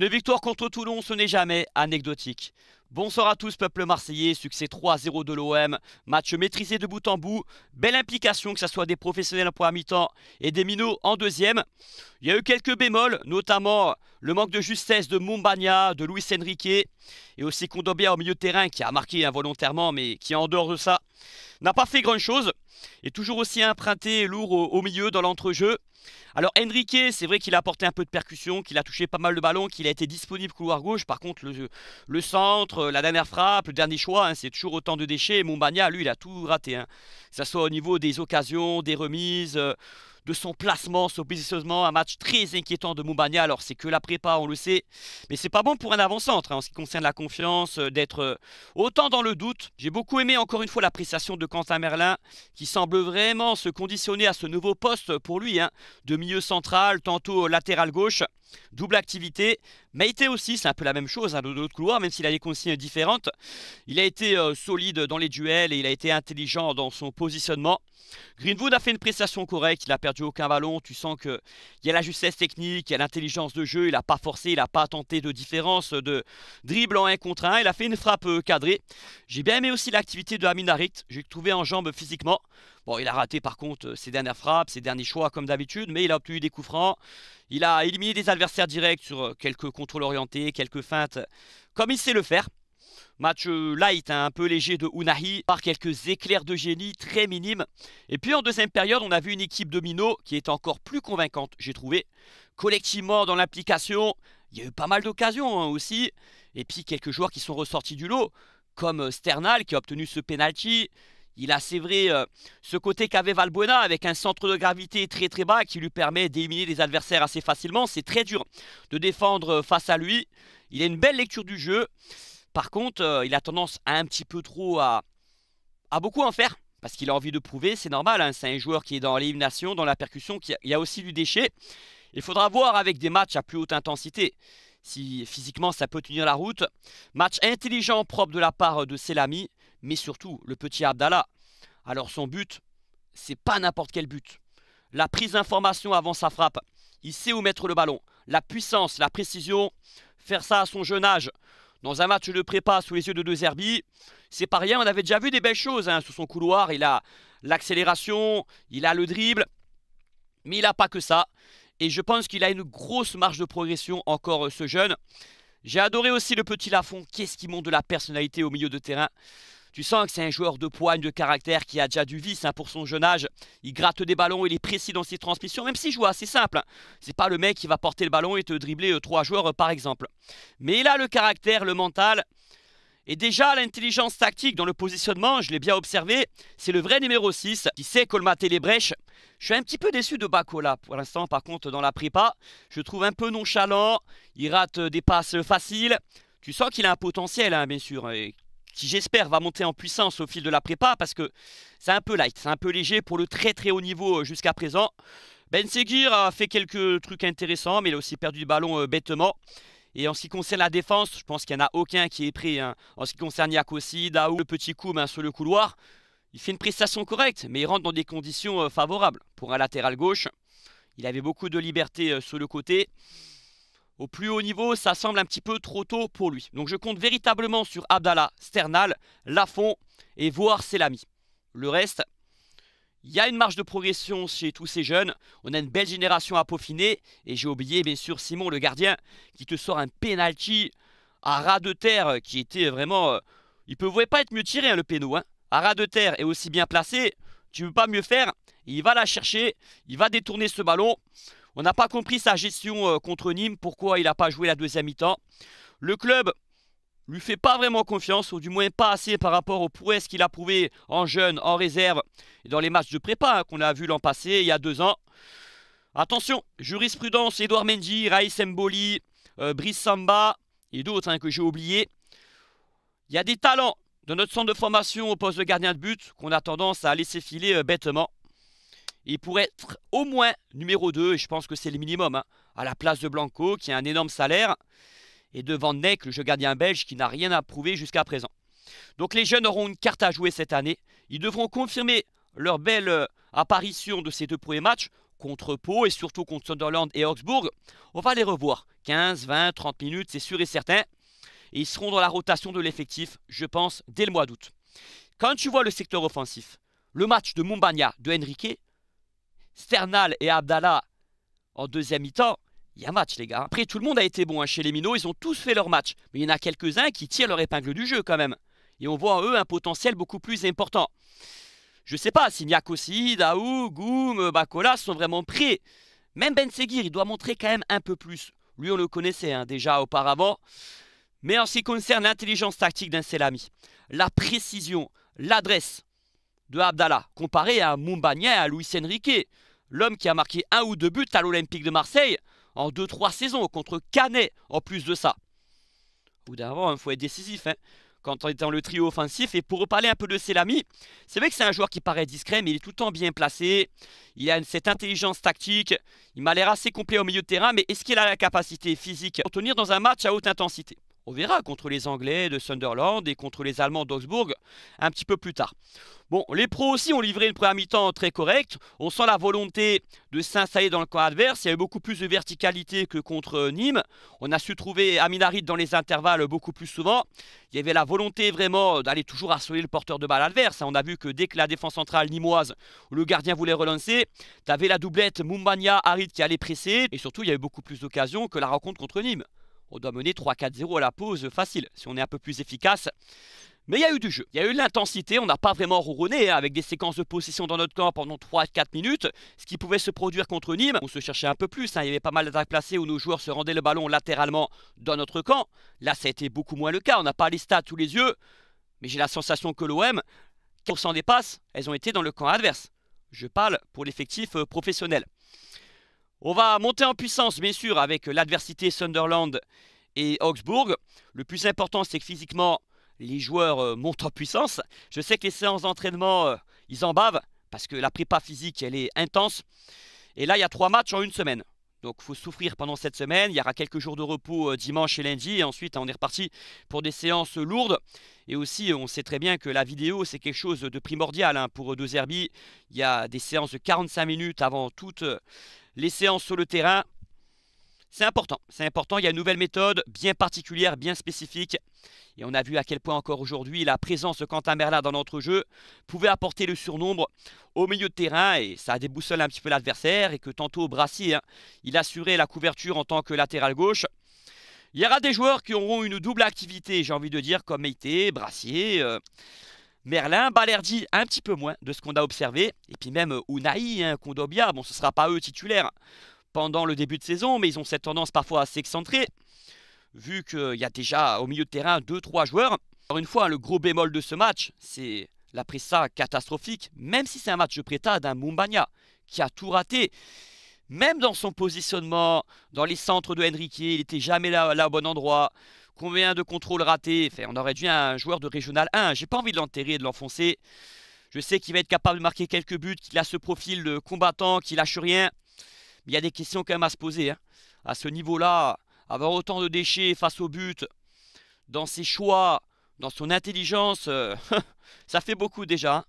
Une victoire contre Toulon, ce n'est jamais anecdotique. Bonsoir à tous, peuple marseillais. Succès 3-0 de l'OM. Match maîtrisé de bout en bout. Belle implication, que ce soit des professionnels en première mi-temps et des minots en deuxième. Il y a eu quelques bémols, notamment le manque de justesse de Mumbania, de Luis Enrique et aussi Condobia au milieu de terrain qui a marqué involontairement, mais qui en dehors de ça n'a pas fait grand-chose. et toujours aussi emprunté et lourd au, milieu dans l'entrejeu. Alors Enrique, c'est vrai qu'il a apporté un peu de percussion, qu'il a touché pas mal de ballons, qu'il a été disponible couloir gauche. Par contre, le, le centre, la dernière frappe, le dernier choix, hein, c'est toujours autant de déchets. Et lui, il a tout raté. Hein. Que ce soit au niveau des occasions, des remises, euh, de son placement. son positionnement, un match très inquiétant de Moubania, Alors, c'est que la prépa, on le sait. Mais c'est pas bon pour un avant-centre hein, en ce qui concerne la confiance, euh, d'être euh, autant dans le doute. J'ai beaucoup aimé encore une fois l'appréciation de Quentin Merlin qui semble vraiment se conditionner à ce nouveau poste pour lui hein. de milieu central, tantôt euh, latéral gauche. Double activité. Maïté aussi, c'est un peu la même chose, à hein, de l'autre couloir, même s'il a des consignes différentes. Il a été euh, solide dans les duels et il a été intelligent dans son positionnement. Greenwood a fait une prestation correcte, il n'a perdu aucun ballon. Tu sens qu'il y a la justesse technique, il y a l'intelligence de jeu, il n'a pas forcé, il n'a pas tenté de différence, de dribble en 1 contre 1. Il a fait une frappe euh, cadrée. J'ai bien aimé aussi l'activité de Aminarit, j'ai trouvé en jambes physiquement. Bon, il a raté par contre euh, ses dernières frappes, ses derniers choix comme d'habitude, mais il a obtenu des coups francs. Il a éliminé des adversaires directs sur euh, quelques contrôles orientés, quelques feintes, comme il sait le faire. Match euh, light, hein, un peu léger de Unahi, par quelques éclairs de génie très minimes. Et puis en deuxième période, on a vu une équipe de qui est encore plus convaincante, j'ai trouvé. Collectivement, dans l'implication, il y a eu pas mal d'occasions hein, aussi. Et puis quelques joueurs qui sont ressortis du lot, comme Sternal qui a obtenu ce penalty, il a, c'est vrai, euh, ce côté qu'avait Valbuena avec un centre de gravité très très bas qui lui permet d'éliminer les adversaires assez facilement. C'est très dur de défendre euh, face à lui. Il a une belle lecture du jeu. Par contre, euh, il a tendance à un petit peu trop à, à beaucoup en faire. Parce qu'il a envie de prouver, c'est normal. Hein, c'est un joueur qui est dans l'élimination, dans la percussion, il y a aussi du déchet. Il faudra voir avec des matchs à plus haute intensité si physiquement ça peut tenir la route. Match intelligent, propre de la part de Selami mais surtout le petit Abdallah. Alors son but, c'est pas n'importe quel but. La prise d'information avant sa frappe, il sait où mettre le ballon. La puissance, la précision, faire ça à son jeune âge. Dans un match de prépa sous les yeux de deux Zerbi, c'est pas rien. On avait déjà vu des belles choses hein, sous son couloir. Il a l'accélération, il a le dribble, mais il n'a pas que ça. Et je pense qu'il a une grosse marge de progression encore euh, ce jeune. J'ai adoré aussi le petit Lafont. Qu'est-ce qui montre de la personnalité au milieu de terrain tu sens que c'est un joueur de poigne, de caractère, qui a déjà du vice hein, pour son jeune âge. Il gratte des ballons, il est précis dans ses transmissions, même s'il joue assez simple. Hein. C'est pas le mec qui va porter le ballon et te dribbler euh, trois joueurs, euh, par exemple. Mais il a le caractère, le mental. Et déjà, l'intelligence tactique dans le positionnement, je l'ai bien observé, c'est le vrai numéro 6 qui sait colmater les brèches. Je suis un petit peu déçu de Bacola pour l'instant, par contre, dans la prépa. Je trouve un peu nonchalant, il rate euh, des passes faciles. Tu sens qu'il a un potentiel, hein, bien sûr, qui j'espère va monter en puissance au fil de la prépa, parce que c'est un peu light, c'est un peu léger pour le très très haut niveau euh, jusqu'à présent. Ben Seguir a fait quelques trucs intéressants, mais il a aussi perdu du ballon euh, bêtement. Et en ce qui concerne la défense, je pense qu'il n'y en a aucun qui est pris. Hein. En ce qui concerne Yakossi, Daou, le petit coup sur le couloir, il fait une prestation correcte, mais il rentre dans des conditions euh, favorables. Pour un latéral gauche, il avait beaucoup de liberté sur le côté au plus haut niveau, ça semble un petit peu trop tôt pour lui. Donc je compte véritablement sur Abdallah, Sternal, Lafont et Voir l'ami. Le reste, il y a une marge de progression chez tous ces jeunes. On a une belle génération à peaufiner. Et j'ai oublié bien sûr Simon le gardien qui te sort un penalty à ras de terre euh, qui était vraiment... Euh, il ne pouvait pas être mieux tiré hein, le péno. Hein. À ras de terre et aussi bien placé, tu ne peux pas mieux faire. Il va la chercher, il va détourner ce ballon. On n'a pas compris sa gestion euh, contre Nîmes, pourquoi il n'a pas joué la deuxième mi-temps. Le club lui fait pas vraiment confiance, ou du moins pas assez par rapport aux prouesses qu'il a prouvé en jeune, en réserve, et dans les matchs de prépa hein, qu'on a vu l'an passé, il y a deux ans. Attention, jurisprudence, Edouard Mendy, Raïs Mboli, euh, Brice Samba et d'autres hein, que j'ai oubliés. Il y a des talents dans notre centre de formation au poste de gardien de but qu'on a tendance à laisser filer euh, bêtement. Il pourrait être au moins numéro 2, et je pense que c'est le minimum, hein, à la place de Blanco, qui a un énorme salaire, et de Van Neck, le jeu gardien belge, qui n'a rien à prouver jusqu'à présent. Donc les jeunes auront une carte à jouer cette année. Ils devront confirmer leur belle euh, apparition de ces deux premiers matchs contre Pau et surtout contre Sunderland et Augsbourg. On va les revoir. 15, 20, 30 minutes, c'est sûr et certain. Et ils seront dans la rotation de l'effectif, je pense, dès le mois d'août. Quand tu vois le secteur offensif, le match de Mumbania de Henrique, Sternal et Abdallah en deuxième mi-temps, il y a match, les gars. Après, tout le monde a été bon hein, chez les Minots. Ils ont tous fait leur match. Mais il y en a quelques-uns qui tirent leur épingle du jeu quand même. Et on voit en eux un potentiel beaucoup plus important. Je sais pas si aussi, Daou, Goum, Bakola sont vraiment prêts. Même Ben Seguir, il doit montrer quand même un peu plus. Lui, on le connaissait hein, déjà auparavant. Mais en ce qui concerne l'intelligence tactique d'un Selami, la précision, l'adresse, de Abdallah, comparé à Mumbagna à Luis Enrique, l'homme qui a marqué un ou deux buts à l'Olympique de Marseille en 2-3 saisons contre Canet en plus de ça. Au bout d'un moment, il hein, faut être décisif. Hein, quand on est dans le trio offensif. Et pour reparler un peu de Selami, c'est vrai que c'est un joueur qui paraît discret, mais il est tout le temps bien placé. Il a cette intelligence tactique. Il m'a l'air assez complet au milieu de terrain, mais est-ce qu'il a la capacité physique pour tenir dans un match à haute intensité on verra contre les Anglais de Sunderland et contre les Allemands d'Augsbourg un petit peu plus tard. Bon, les pros aussi ont livré une première mi-temps très correcte. On sent la volonté de s'installer dans le camp adverse. Il y avait beaucoup plus de verticalité que contre Nîmes. On a su trouver Aminarit dans les intervalles beaucoup plus souvent. Il y avait la volonté vraiment d'aller toujours assoler le porteur de balle adverse. On a vu que dès que la défense centrale nîmoise, le gardien voulait relancer, tu avais la doublette Mumbania-Harit qui allait presser. Et surtout, il y avait beaucoup plus d'occasions que la rencontre contre Nîmes on doit mener 3-4-0 à la pause facile, si on est un peu plus efficace. Mais il y a eu du jeu, il y a eu de l'intensité, on n'a pas vraiment rouronné hein, avec des séquences de possession dans notre camp pendant 3-4 minutes, ce qui pouvait se produire contre Nîmes. On se cherchait un peu plus, hein, il y avait pas mal d'attaques placées où nos joueurs se rendaient le ballon latéralement dans notre camp. Là, ça a été beaucoup moins le cas, on n'a pas les stats tous les yeux, mais j'ai la sensation que l'OM, 4% s'en dépasse, elles ont été dans le camp adverse. Je parle pour l'effectif euh, professionnel. On va monter en puissance, bien sûr, avec l'adversité Sunderland et Augsbourg. Le plus important, c'est que physiquement, les joueurs euh, montent en puissance. Je sais que les séances d'entraînement, euh, ils en bavent, parce que la prépa physique, elle est intense. Et là, il y a trois matchs en une semaine. Donc il faut souffrir pendant cette semaine. Il y aura quelques jours de repos euh, dimanche et lundi. Et ensuite, on est reparti pour des séances lourdes. Et aussi, on sait très bien que la vidéo, c'est quelque chose de primordial hein. pour deux Il y a des séances de 45 minutes avant toutes euh, les séances sur le terrain. C'est important, c'est important. Il y a une nouvelle méthode bien particulière, bien spécifique. Et on a vu à quel point encore aujourd'hui la présence de Quentin Merlin dans notre jeu pouvait apporter le surnombre au milieu de terrain et ça déboussole un petit peu l'adversaire et que tantôt Brassier, hein, il assurait la couverture en tant que latéral gauche. Il y aura des joueurs qui auront une double activité, j'ai envie de dire, comme Meite, Brassier, euh, Merlin, Balerdi, un petit peu moins de ce qu'on a observé. Et puis même Ounaï, hein, Kondobia, bon ce ne sera pas eux titulaires pendant le début de saison, mais ils ont cette tendance parfois à s'excentrer, vu qu'il y a déjà au milieu de terrain 2-3 joueurs. Encore une fois, le gros bémol de ce match, c'est la pressa catastrophique, même si c'est un match de préta d'un Mumbagna qui a tout raté. Même dans son positionnement, dans les centres de Henrique, il n'était jamais là, là, au bon endroit. Combien de contrôles ratés On aurait dû un joueur de Régional 1. J'ai pas envie de l'enterrer et de l'enfoncer. Je sais qu'il va être capable de marquer quelques buts, qu'il a ce profil de combattant, qu'il lâche rien il y a des questions quand même à se poser. Hein. À ce niveau-là, avoir autant de déchets face au but, dans ses choix, dans son intelligence, euh, ça fait beaucoup déjà. Hein.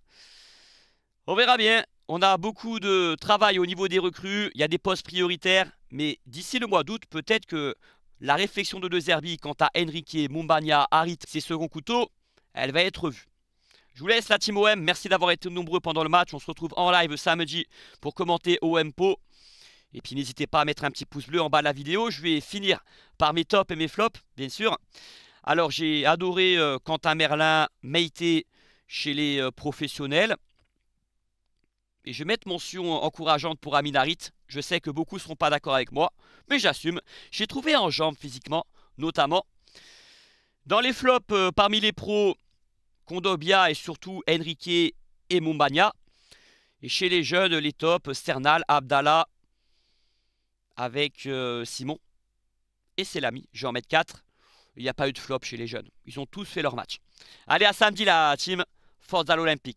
On verra bien. On a beaucoup de travail au niveau des recrues. Il y a des postes prioritaires. Mais d'ici le mois d'août, peut-être que la réflexion de De Zerbi quant à Enrique, Mumbania, Harit, ses seconds couteaux, elle va être revue. Je vous laisse la team OM. Merci d'avoir été nombreux pendant le match. On se retrouve en live samedi pour commenter OM Po. Et puis n'hésitez pas à mettre un petit pouce bleu en bas de la vidéo. Je vais finir par mes tops et mes flops, bien sûr. Alors j'ai adoré euh, Quentin Merlin, Meité chez les euh, professionnels. Et je vais mettre mention encourageante pour Aminarit. Je sais que beaucoup ne seront pas d'accord avec moi, mais j'assume. J'ai trouvé en jambes physiquement, notamment. Dans les flops, euh, parmi les pros, Condobia et surtout Enrique et Mumbagna. Et chez les jeunes, les tops, Sternal, Abdallah, avec euh, Simon et c'est l'ami. Je vais en mettre 4. Il n'y a pas eu de flop chez les jeunes. Ils ont tous fait leur match. Allez, à samedi la team. Forza l'Olympique.